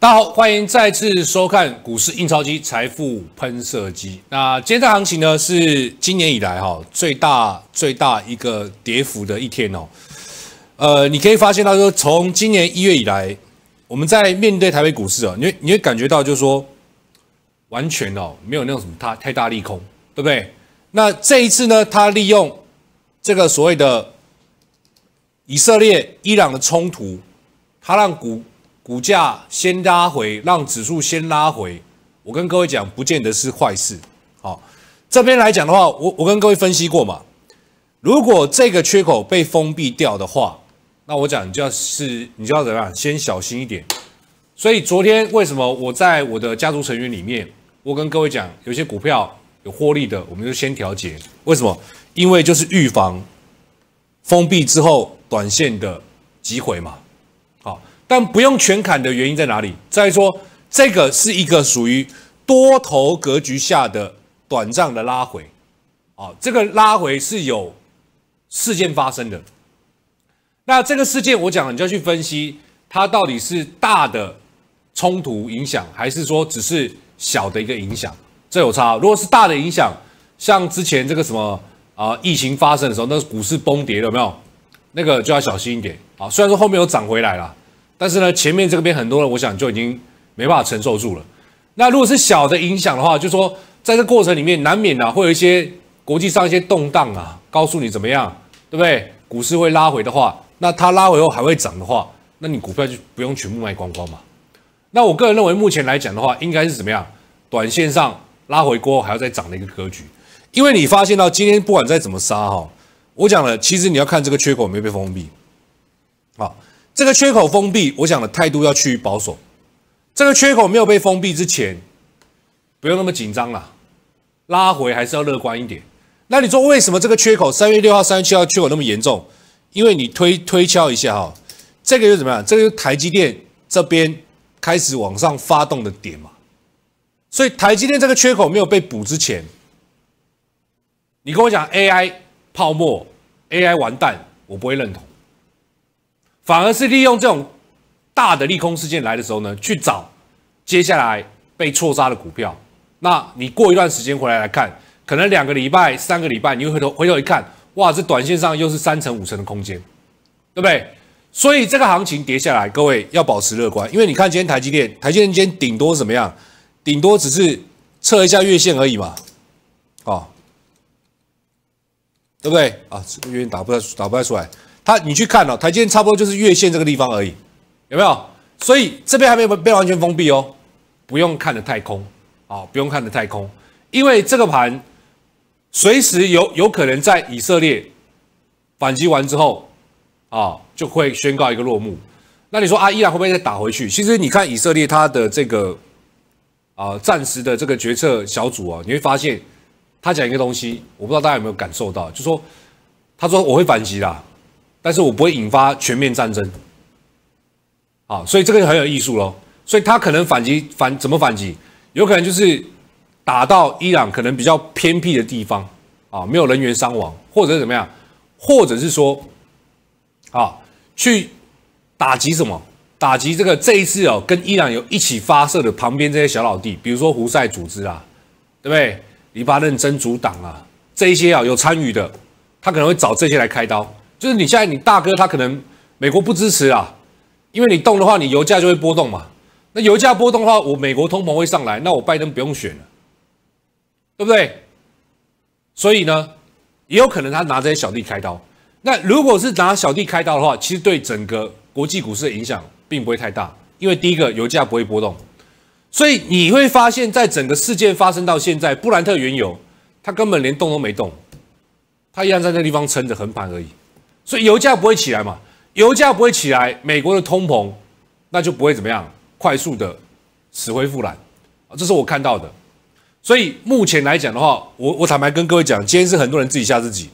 大家好，欢迎再次收看《股市印钞机、财富喷射机》。那今天的行情呢，是今年以来哈最大最大一个跌幅的一天哦。呃，你可以发现到说，从今年一月以来，我们在面对台北股市哦，你你会感觉到就是说，完全哦没有那种什么太太大利空，对不对？那这一次呢，他利用这个所谓的以色列伊朗的冲突，他让股。股价先拉回，让指数先拉回，我跟各位讲，不见得是坏事。好，这边来讲的话，我我跟各位分析过嘛，如果这个缺口被封闭掉的话，那我讲你就要是，你就要怎样，先小心一点。所以昨天为什么我在我的家族成员里面，我跟各位讲，有些股票有获利的，我们就先调节。为什么？因为就是预防封闭之后短线的机会嘛。但不用全砍的原因在哪里？再说这个是一个属于多头格局下的短暂的拉回，啊，这个拉回是有事件发生的。那这个事件我讲，你就要去分析它到底是大的冲突影响，还是说只是小的一个影响？这有差。如果是大的影响，像之前这个什么啊疫情发生的时候，那股市崩跌了没有？那个就要小心一点啊。虽然说后面又涨回来了。但是呢，前面这边很多人，我想就已经没办法承受住了。那如果是小的影响的话，就说在这过程里面，难免啊会有一些国际上一些动荡啊，告诉你怎么样，对不对？股市会拉回的话，那它拉回后还会涨的话，那你股票就不用全部卖光光嘛。那我个人认为，目前来讲的话，应该是怎么样？短线上拉回过后还要再涨的一个格局，因为你发现到今天不管再怎么杀哈，我讲了，其实你要看这个缺口没被封闭，好。这个缺口封闭，我想的态度要趋于保守。这个缺口没有被封闭之前，不用那么紧张了，拉回还是要乐观一点。那你说为什么这个缺口三月六号、三月七号缺口那么严重？因为你推推敲一下哈，这个又怎么样？这个台积电这边开始往上发动的点嘛，所以台积电这个缺口没有被补之前，你跟我讲 AI 泡沫、AI 完蛋，我不会认同。反而是利用这种大的利空事件来的时候呢，去找接下来被错杀的股票。那你过一段时间回来来看，可能两个礼拜、三个礼拜，你回头回头一看，哇，这短线上又是三成、五成的空间，对不对？所以这个行情跌下来，各位要保持乐观，因为你看今天台积电，台积电今天顶多怎么样？顶多只是测一下月线而已嘛，哦，对不对？啊，这个月打不太打不太出来。他，你去看了台阶，差不多就是月线这个地方而已，有没有？所以这边还没有被完全封闭哦，不用看的太空啊，不用看的太空，因为这个盘随时有有可能在以色列反击完之后啊，就会宣告一个落幕。那你说啊，伊朗会不会再打回去？其实你看以色列他的这个啊，暂时的这个决策小组啊，你会发现他讲一个东西，我不知道大家有没有感受到，就说他说我会反击啦。但是我不会引发全面战争，啊，所以这个很有艺术喽。所以他可能反击反怎么反击？有可能就是打到伊朗可能比较偏僻的地方，啊，没有人员伤亡，或者怎么样，或者是说，啊，去打击什么？打击这个这一次哦，跟伊朗有一起发射的旁边这些小老弟，比如说胡塞组织啊，对不对？黎巴嫩真主党啊，这一些啊有参与的，他可能会找这些来开刀。就是你现在，你大哥他可能美国不支持啊，因为你动的话，你油价就会波动嘛。那油价波动的话，我美国通膨会上来，那我拜登不用选了，对不对？所以呢，也有可能他拿这些小弟开刀。那如果是拿小弟开刀的话，其实对整个国际股市的影响并不会太大，因为第一个油价不会波动，所以你会发现在整个事件发生到现在，布兰特原油它根本连动都没动，它依然在那地方撑着横盘而已。所以油价不会起来嘛？油价不会起来，美国的通膨那就不会怎么样，快速的死灰复燃啊，这是我看到的。所以目前来讲的话，我我坦白跟各位讲，今天是很多人自己吓自己，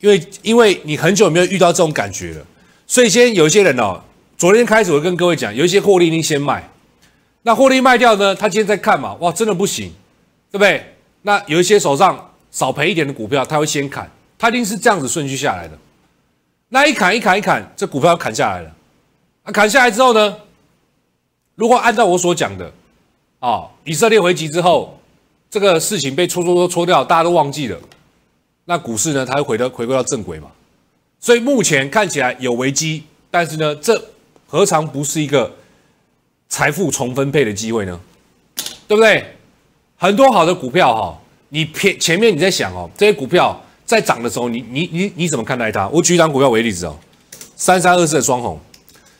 因为因为你很久没有遇到这种感觉了。所以先有一些人哦，昨天开始我跟各位讲，有一些获利，一定先卖。那获利卖掉呢，他今天在看嘛，哇，真的不行，对不对？那有一些手上少赔一点的股票，他会先砍，他一定是这样子顺序下来的。那一砍一砍一砍，这股票砍下来了。啊，砍下来之后呢？如果按照我所讲的，啊，以色列回击之后，这个事情被戳戳戳戳掉，大家都忘记了。那股市呢？它会回到回归到正轨嘛？所以目前看起来有危机，但是呢，这何尝不是一个财富重分配的机会呢？对不对？很多好的股票哈，你偏前面你在想哦，这些股票。在涨的时候，你你你你怎么看待它？我举一张股票为例子哦，三三二四的双红，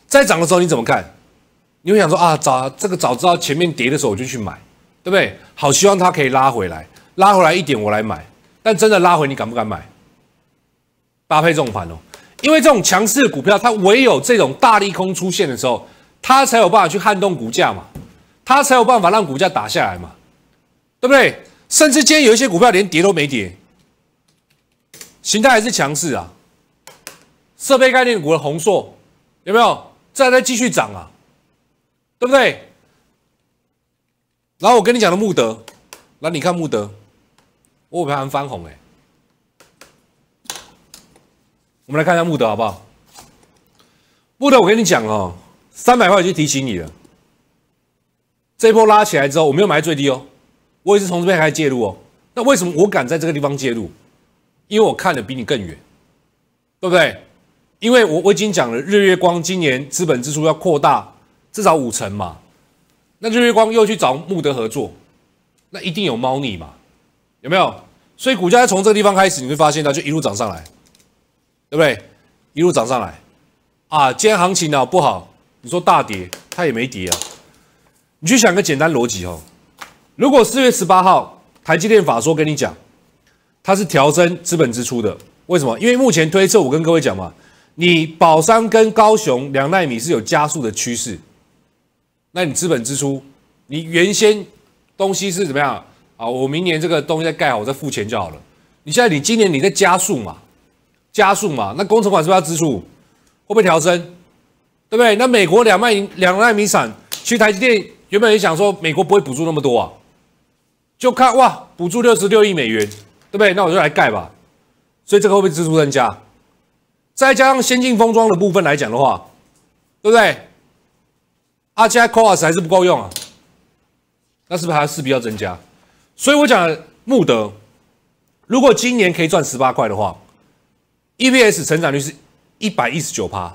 在涨的时候你怎么看？你会想说啊，早这个早知道前面跌的时候我就去买，对不对？好希望它可以拉回来，拉回来一点我来买。但真的拉回，你敢不敢买？搭配这种盘哦，因为这种强势的股票，它唯有这种大利空出现的时候，它才有办法去撼动股价嘛，它才有办法让股价打下来嘛，对不对？甚至今天有一些股票连跌都没跌。形态还是强势啊，设备概念股的红硕有没有？这还在继续涨啊，对不对？然后我跟你讲的穆德，那你看穆德，我尾盘翻红哎，我们来看一下穆德好不好？穆德，我跟你讲哦，三百块已就提醒你了，这波拉起来之后，我没有买最低哦，我也是从这边开始介入哦，那为什么我敢在这个地方介入？因为我看的比你更远，对不对？因为我我已经讲了，日月光今年资本支出要扩大至少五成嘛，那日月光又去找穆德合作，那一定有猫腻嘛，有没有？所以股价从这个地方开始，你会发现它就一路涨上来，对不对？一路涨上来啊！今天行情呢不好，你说大跌，它也没跌啊。你去想个简单逻辑哦，如果四月十八号台积电法说跟你讲。它是调升资本支出的，为什么？因为目前推测，我跟各位讲嘛，你宝山跟高雄两奈米是有加速的趋势，那你资本支出，你原先东西是怎么样啊？我明年这个东西再盖好，我再付钱就好了。你现在你今年你在加速嘛，加速嘛，那工程款是不是要支出？会不会调升？对不对？那美国两奈两奈米厂，其实台积电原本也想说美国不会补助那么多啊，就看哇，补助六十六亿美元。对不对？那我就来盖吧。所以这个会不会支出增加？再加上先进封装的部分来讲的话，对不对？阿加 o 科 s 还是不够用啊。那是不是还势必要增加？所以我讲穆德，如果今年可以赚十八块的话，EPS 成长率是一百一十九趴。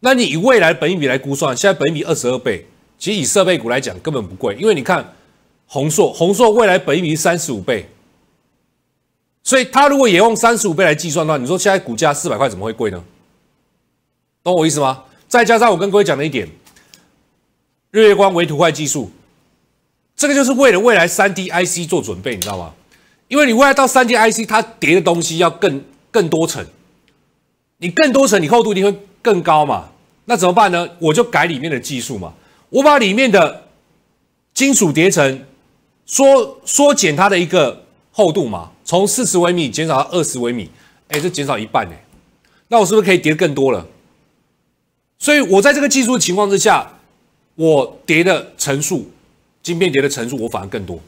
那你以未来本益比来估算，现在本益比二十二倍，其实以设备股来讲根本不贵，因为你看红硕，红硕未来本益比三十五倍。所以，他如果也用三十五倍来计算的话，你说现在股价四百块怎么会贵呢？懂我意思吗？再加上我跟各位讲的一点，日月光为图块技术，这个就是为了未来三 D IC 做准备，你知道吗？因为你未来到三 D IC，它叠的东西要更更多层，你更多层，你厚度一定会更高嘛？那怎么办呢？我就改里面的技术嘛，我把里面的金属叠层缩缩减它的一个厚度嘛。从四十微米减少到二十微米，哎，这减少一半哎，那我是不是可以叠得更多了？所以我在这个技术情况之下，我叠的层数，晶片叠的层数，我反而更多。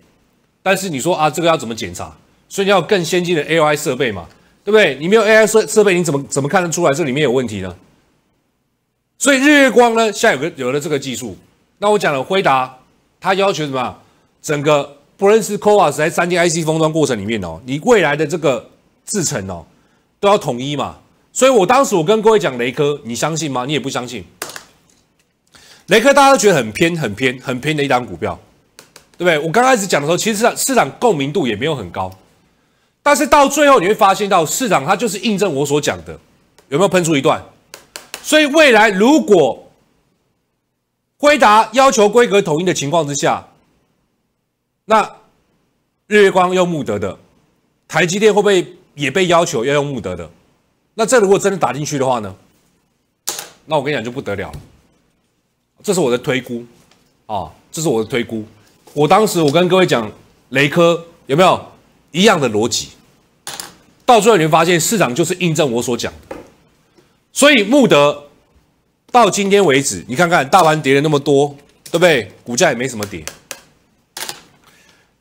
但是你说啊，这个要怎么检查？所以你要更先进的 AI 设备嘛，对不对？你没有 AI 设设备，你怎么怎么看得出来这里面有问题呢？所以日月光呢，现在有个有了这个技术，那我讲了回答，它要求什么？整个。不论是 k o s 在三 D IC 封装过程里面哦，你未来的这个制程哦，都要统一嘛。所以我当时我跟各位讲雷科，你相信吗？你也不相信。雷科大家都觉得很偏、很偏、很偏的一档股票，对不对？我刚开始讲的时候，其实市场共鸣度也没有很高。但是到最后你会发现到市场它就是印证我所讲的，有没有喷出一段？所以未来如果辉达要求规格统一的情况之下。那日月光用穆德的，台积电会不会也被要求要用穆德的？那这如果真的打进去的话呢？那我跟你讲就不得了，这是我的推估啊，这是我的推估。我当时我跟各位讲雷科有没有一样的逻辑？到最后你会发现市场就是印证我所讲的，所以穆德到今天为止，你看看大盘跌了那么多，对不对？股价也没什么跌。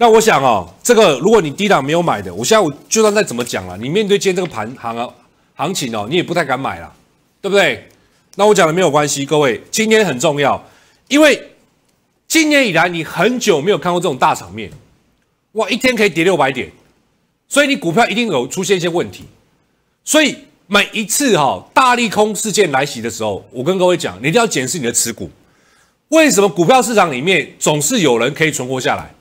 那我想哦，这个如果你低档没有买的，我现在就算再怎么讲了，你面对今天这个盘行啊行情哦，你也不太敢买啦，对不对？那我讲的没有关系，各位，今天很重要，因为今年以来你很久没有看过这种大场面，哇，一天可以跌六百点，所以你股票一定有出现一些问题。所以每一次哈大利空事件来袭的时候，我跟各位讲，你一定要检视你的持股。为什么股票市场里面总是有人可以存活下来？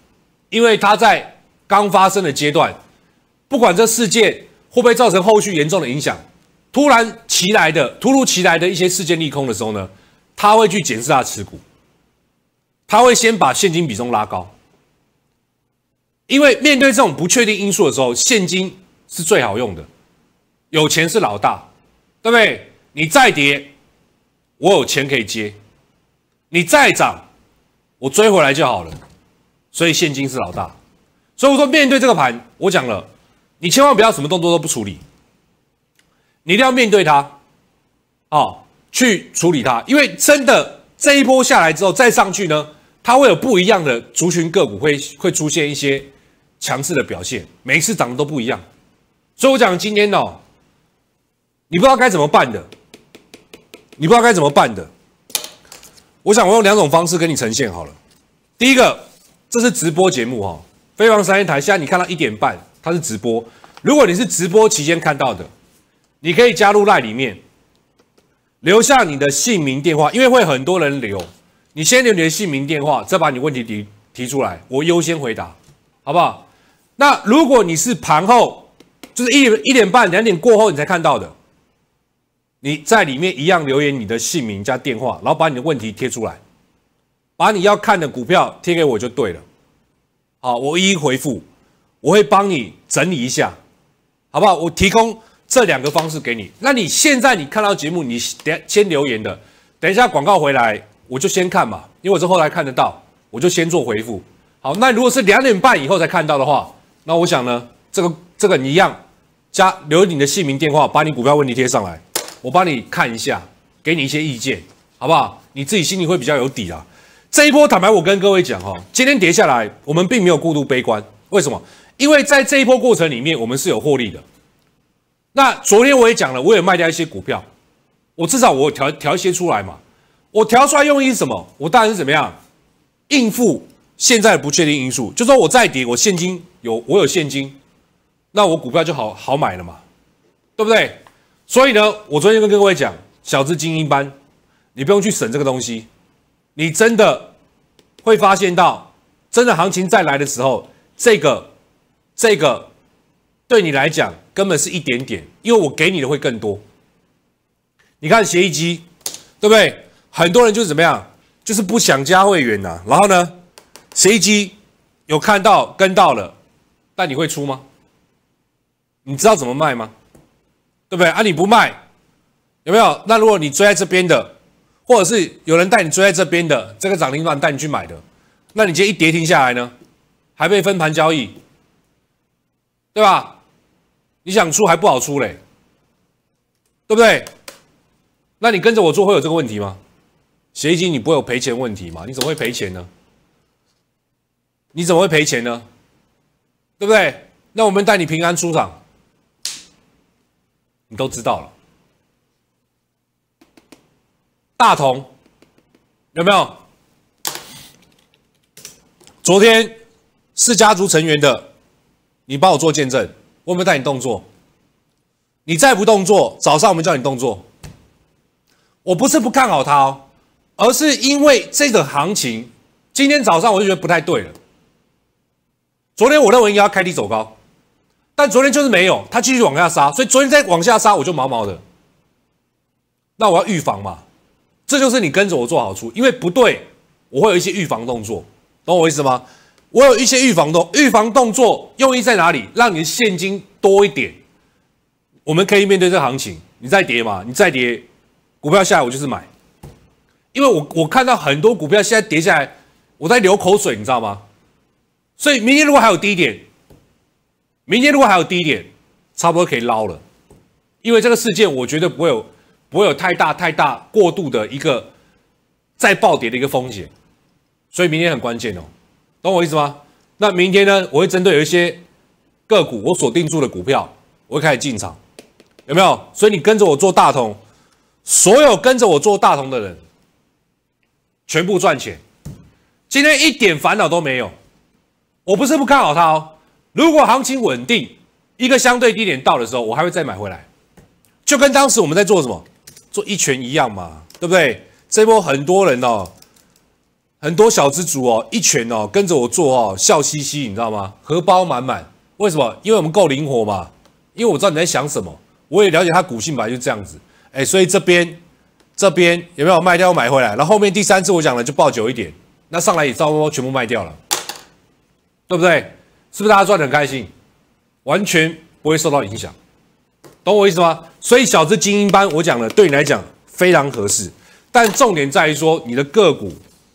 因为他在刚发生的阶段，不管这事件会不会造成后续严重的影响，突然起来的、突如其来的一些事件利空的时候呢，他会去减视他的持股，他会先把现金比重拉高。因为面对这种不确定因素的时候，现金是最好用的，有钱是老大，对不对？你再跌，我有钱可以接；你再涨，我追回来就好了。所以现金是老大，所以我说面对这个盘，我讲了，你千万不要什么动作都不处理，你一定要面对它，啊，去处理它，因为真的这一波下来之后再上去呢，它会有不一样的族群个股会会出现一些强势的表现，每一次涨的都不一样，所以我讲今天哦，你不知道该怎么办的，你不知道该怎么办的，我想我用两种方式跟你呈现好了，第一个。这是直播节目哈，飞扬三业台。现在你看到一点半，它是直播。如果你是直播期间看到的，你可以加入赖里面，留下你的姓名电话，因为会很多人留。你先留你的姓名电话，再把你问题提提出来，我优先回答，好不好？那如果你是盘后，就是一点一点半、两点过后你才看到的，你在里面一样留言你的姓名加电话，然后把你的问题贴出来。把你要看的股票贴给我就对了，好，我一一回复，我会帮你整理一下，好不好？我提供这两个方式给你。那你现在你看到节目，你等先留言的，等一下广告回来我就先看嘛，因为我是后来看得到，我就先做回复。好，那如果是两点半以后才看到的话，那我想呢，这个这个你一样，加留你的姓名电话，把你股票问题贴上来，我帮你看一下，给你一些意见，好不好？你自己心里会比较有底啦。这一波坦白，我跟各位讲哈，今天跌下来，我们并没有过度悲观。为什么？因为在这一波过程里面，我们是有获利的。那昨天我也讲了，我也卖掉一些股票，我至少我调调一些出来嘛。我调出来用於什么？我当然是怎么样应付现在的不确定因素。就说我再跌，我现金有，我有现金，那我股票就好好买了嘛，对不对？所以呢，我昨天跟各位讲，小资精英班，你不用去省这个东西。你真的会发现到，真的行情再来的时候，这个，这个对你来讲根本是一点点，因为我给你的会更多。你看协议机，对不对？很多人就是怎么样，就是不想加会员呐。然后呢，协议机有看到跟到了，但你会出吗？你知道怎么卖吗？对不对？啊，你不卖，有没有？那如果你追在这边的。或者是有人带你追在这边的，这个涨停板带你去买的，那你今天一跌停下来呢，还被分盘交易，对吧？你想出还不好出嘞，对不对？那你跟着我做会有这个问题吗？协议金你不会有赔钱问题吗？你怎么会赔钱呢？你怎么会赔钱呢？对不对？那我们带你平安出场，你都知道了。大同有没有？昨天是家族成员的，你帮我做见证。我有没有带你动作，你再不动作，早上我们叫你动作。我不是不看好他哦，而是因为这个行情，今天早上我就觉得不太对了。昨天我认为应该开低走高，但昨天就是没有，他继续往下杀，所以昨天再往下杀，我就毛毛的。那我要预防嘛。这就是你跟着我做好处，因为不对，我会有一些预防动作，懂我意思吗？我有一些预防动预防动作，用意在哪里？让你的现金多一点，我们可以面对这个行情。你再跌嘛，你再跌，股票下来我就是买，因为我我看到很多股票现在跌下来，我在流口水，你知道吗？所以明天如果还有低点，明天如果还有低点，差不多可以捞了，因为这个事件我绝对不会有。不会有太大、太大过度的一个再暴跌的一个风险，所以明天很关键哦，懂我意思吗？那明天呢，我会针对有一些个股，我锁定住的股票，我会开始进场，有没有？所以你跟着我做大同，所有跟着我做大同的人，全部赚钱。今天一点烦恼都没有，我不是不看好它哦。如果行情稳定，一个相对低点到的时候，我还会再买回来，就跟当时我们在做什么。做一拳一样嘛，对不对？这波很多人哦，很多小资族哦，一拳哦跟着我做哦，笑嘻嘻，你知道吗？荷包满满。为什么？因为我们够灵活嘛。因为我知道你在想什么，我也了解他骨性吧，就这样子。哎，所以这边这边有没有卖掉买回来？然后后面第三次我讲了，就抱久一点，那上来也照摸全部卖掉了，对不对？是不是大家赚的很开心，完全不会受到影响？懂我意思吗？所以小资精英班，我讲了，对你来讲非常合适。但重点在于说，你的个股，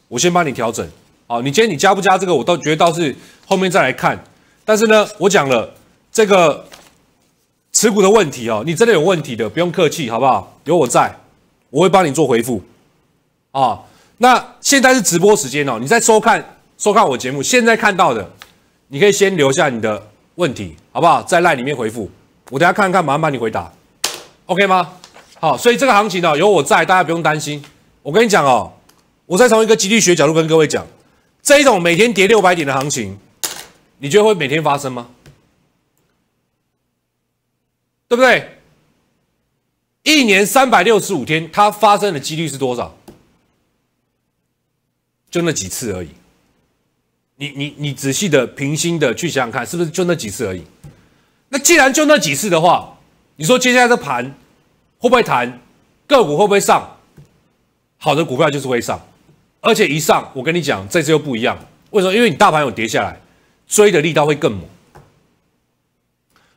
我先帮你调整。好，你今天你加不加这个，我倒觉得倒是后面再来看。但是呢，我讲了这个持股的问题哦，你真的有问题的，不用客气，好不好？有我在，我会帮你做回复。啊，那现在是直播时间哦，你在收看收看我节目，现在看到的，你可以先留下你的问题，好不好？在赖里面回复。我等下看看，马上帮你回答，OK 吗？好，所以这个行情呢，有我在，大家不用担心。我跟你讲哦，我再从一个几率学角度跟各位讲，这一种每天跌六百点的行情，你觉得会每天发生吗？对不对？一年三百六十五天，它发生的几率是多少？就那几次而已。你你你仔细的、平心的去想想看，是不是就那几次而已？那既然就那几次的话，你说接下来的盘会不会弹，个股会不会上？好的股票就是会上，而且一上，我跟你讲，这次又不一样。为什么？因为你大盘有跌下来，追的力道会更猛。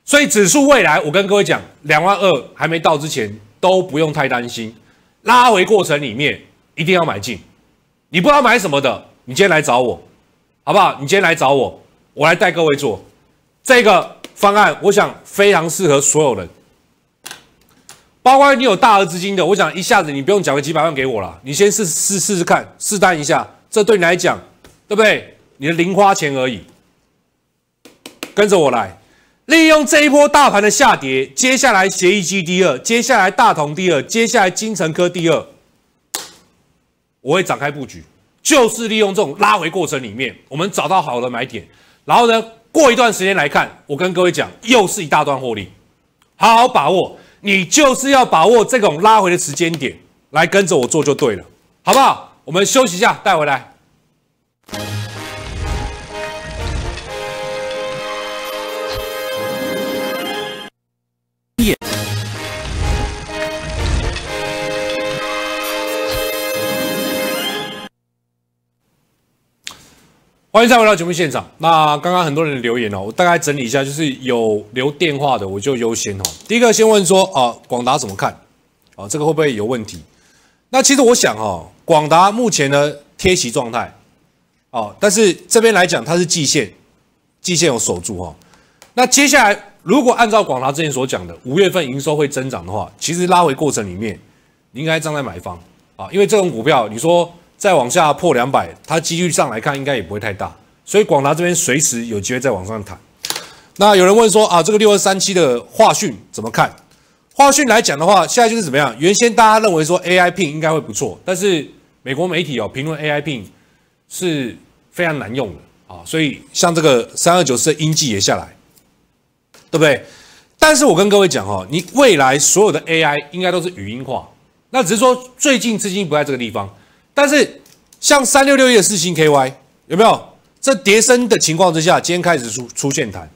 所以指数未来，我跟各位讲，两万二还没到之前都不用太担心，拉回过程里面一定要买进。你不知道买什么的，你今天来找我，好不好？你今天来找我，我来带各位做这个。方案，我想非常适合所有人，包括你有大额资金的，我想一下子你不用缴个几百万给我了，你先试试试试看，试单一下，这对你来讲，对不对？你的零花钱而已。跟着我来，利用这一波大盘的下跌，接下来协议基第二，接下来大同第二，接下来金城科第二，我会展开布局，就是利用这种拉回过程里面，我们找到好的买点，然后呢？过一段时间来看，我跟各位讲，又是一大段获利，好好把握，你就是要把握这种拉回的时间点，来跟着我做就对了，好不好？我们休息一下，带回来。欢迎再回到节目现场。那刚刚很多人的留言哦，我大概整理一下，就是有留电话的我就优先哦。第一个先问说啊，广达怎么看？哦，这个会不会有问题？那其实我想哈，广达目前的贴息状态哦，但是这边来讲它是季线，季线有守住哈。那接下来如果按照广达之前所讲的，五月份营收会增长的话，其实拉回过程里面你应该站在买方啊，因为这种股票你说。再往下破两百，它几率上来看应该也不会太大，所以广达这边随时有机会再往上弹。那有人问说啊，这个六二三七的化讯怎么看？化讯来讲的话，现在就是怎么样？原先大家认为说 AI Pin 应该会不错，但是美国媒体哦评论 AI Pin 是非常难用的啊，所以像这个三二九四的英记也下来，对不对？但是我跟各位讲哈，你未来所有的 AI 应该都是语音化，那只是说最近资金不在这个地方。但是，像三六六的四星 KY 有没有这叠升的情况之下，今天开始出出现弹。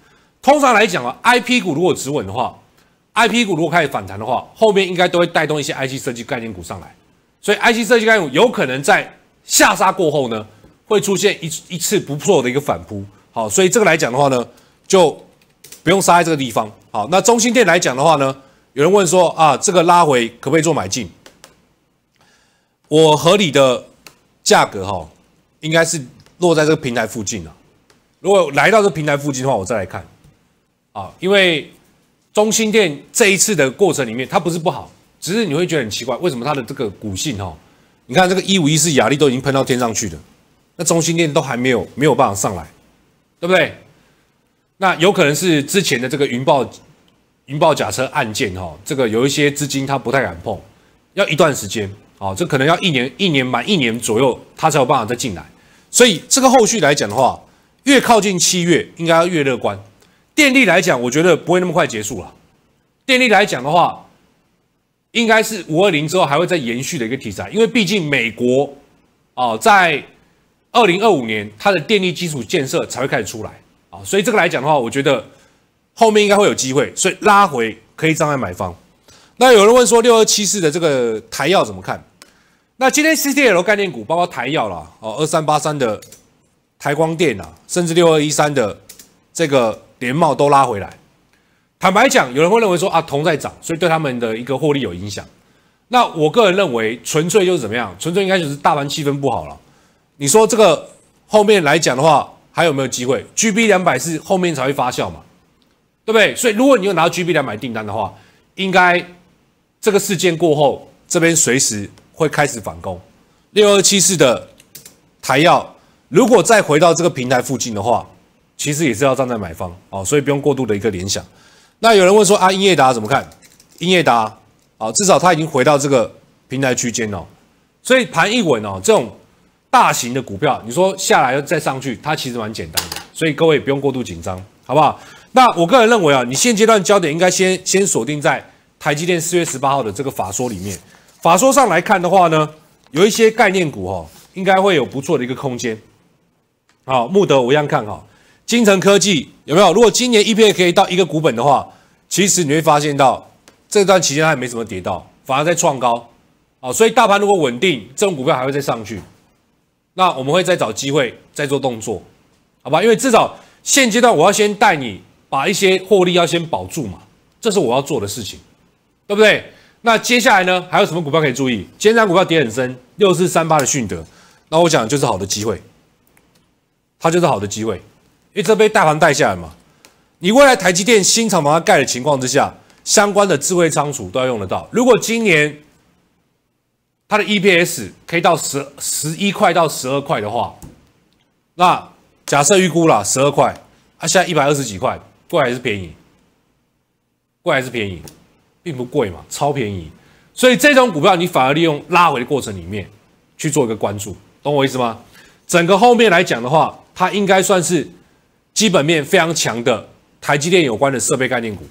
通常来讲啊，IP 股如果止稳的话，IP 股如果开始反弹的话，后面应该都会带动一些 IC 设计概念股上来。所以 IC 设计概念股有可能在下杀过后呢，会出现一一次不错的一个反扑。好，所以这个来讲的话呢，就不用杀在这个地方。好，那中心店来讲的话呢，有人问说啊，这个拉回可不可以做买进？我合理的价格哈，应该是落在这个平台附近啊。如果来到这平台附近的话，我再来看啊。因为中心店这一次的过程里面，它不是不好，只是你会觉得很奇怪，为什么它的这个股性哈？你看这个一五一四雅力都已经喷到天上去的，那中心店都还没有没有办法上来，对不对？那有可能是之前的这个云豹云豹假车案件哈，这个有一些资金它不太敢碰，要一段时间。哦，这可能要一年，一年满一年左右，他才有办法再进来。所以这个后续来讲的话，越靠近七月，应该要越乐观。电力来讲，我觉得不会那么快结束了。电力来讲的话，应该是五二零之后还会再延续的一个题材，因为毕竟美国哦，在二零二五年它的电力基础建设才会开始出来啊。所以这个来讲的话，我觉得后面应该会有机会，所以拉回可以障碍买方。那有人问说六二七四的这个台药怎么看？那今天 CTL 概念股，包括台药啦，哦，二三八三的台光电啊，甚至六二一三的这个联茂都拉回来。坦白讲，有人会认为说啊，铜在涨，所以对他们的一个获利有影响。那我个人认为，纯粹就是怎么样？纯粹应该就是大盘气氛不好了。你说这个后面来讲的话，还有没有机会？GB 两百是后面才会发酵嘛，对不对？所以如果你有拿到 GB 两百订单的话，应该这个事件过后，这边随时。会开始反攻，六二七四的台药，如果再回到这个平台附近的话，其实也是要站在买方哦，所以不用过度的一个联想。那有人问说啊，英业达怎么看？英业达啊，至少它已经回到这个平台区间哦，所以盘一稳哦，这种大型的股票，你说下来又再上去，它其实蛮简单的，所以各位不用过度紧张，好不好？那我个人认为啊，你现阶段焦点应该先先锁定在台积电四月十八号的这个法说里面。法说上来看的话呢，有一些概念股哈，应该会有不错的一个空间。好，穆德我一样看好金城科技有没有？如果今年 E P 可以到一个股本的话，其实你会发现到这段期间它没怎么跌到，反而在创高。好，所以大盘如果稳定，这种股票还会再上去。那我们会再找机会再做动作，好吧？因为至少现阶段我要先带你把一些获利要先保住嘛，这是我要做的事情，对不对？那接下来呢？还有什么股票可以注意？今天股票跌很深，六四三八的迅德，那我讲就是好的机会，它就是好的机会，因为这被大盘带下来嘛。你未来台积电新厂房要盖的情况之下，相关的智慧仓储都要用得到。如果今年它的 EPS 可以到十十一块到十二块的话，那假设预估了十二块，它现在一百二十几块，过来还是便宜，过来还是便宜。并不贵嘛，超便宜，所以这种股票你反而利用拉回的过程里面去做一个关注，懂我意思吗？整个后面来讲的话，它应该算是基本面非常强的台积电有关的设备概念股。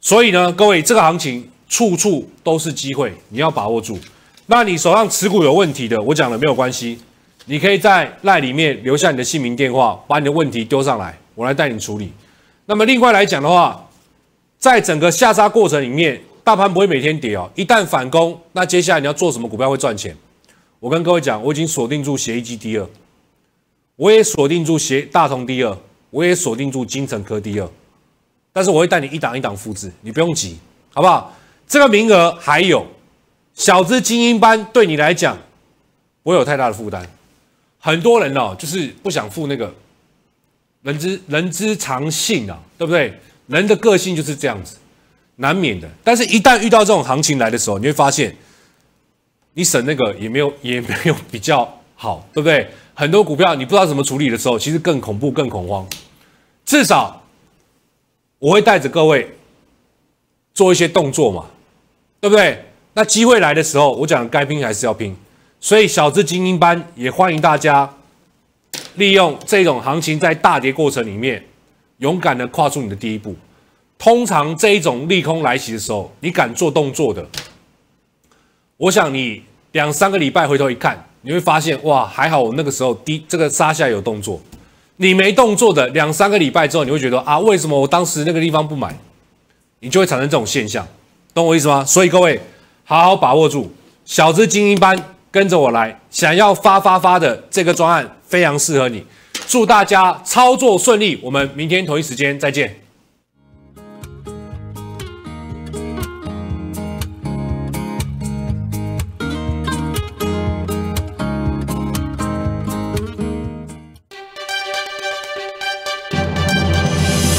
所以呢，各位这个行情处处都是机会，你要把握住。那你手上持股有问题的，我讲了没有关系，你可以在赖里面留下你的姓名电话，把你的问题丢上来，我来带你处理。那么另外来讲的话，在整个下杀过程里面，大盘不会每天跌哦。一旦反攻，那接下来你要做什么股票会赚钱？我跟各位讲，我已经锁定住协议机第二，我也锁定住协大同第二，我也锁定住金城科第二。但是我会带你一档一档复制，你不用急，好不好？这个名额还有，小资精英班对你来讲，会有太大的负担。很多人哦，就是不想付那个人之人之常性啊，对不对？人的个性就是这样子，难免的。但是，一旦遇到这种行情来的时候，你会发现，你省那个也没有，也没有比较好，对不对？很多股票你不知道怎么处理的时候，其实更恐怖、更恐慌。至少我会带着各位做一些动作嘛，对不对？那机会来的时候，我讲该拼还是要拼，所以小资精英班也欢迎大家利用这种行情在大跌过程里面。勇敢的跨出你的第一步。通常这一种利空来袭的时候，你敢做动作的，我想你两三个礼拜回头一看，你会发现哇，还好我那个时候低这个杀下有动作。你没动作的两三个礼拜之后，你会觉得啊，为什么我当时那个地方不买？你就会产生这种现象，懂我意思吗？所以各位，好好把握住小资精英班，跟着我来，想要发发发的这个专案非常适合你。祝大家操作顺利！我们明天同一时间再见。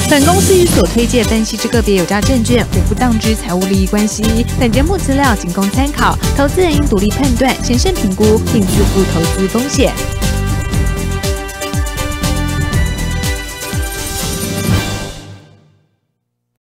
本公司与所推介分析之个别有价证券无不当之财务利益关系。本节目资料仅供参考，投资人应独立判断、谨慎评估，并自负投资风险。